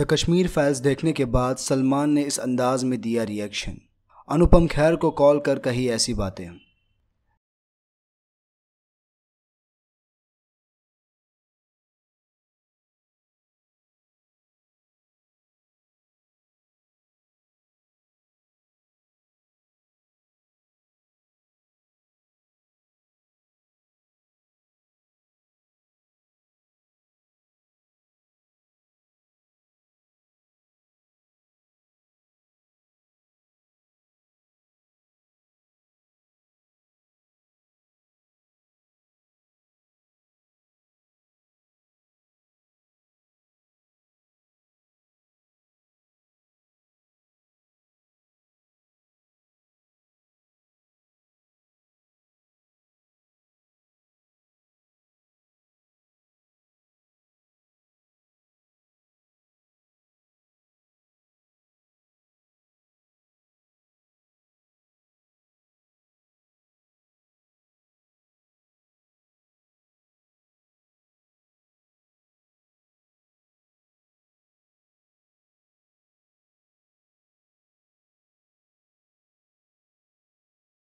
the Kashmir files देखने के बाद सलमान ने इस अंदाज में दिया रिएक्शन अनुपम खैर को कॉल कर कही ऐसी बातें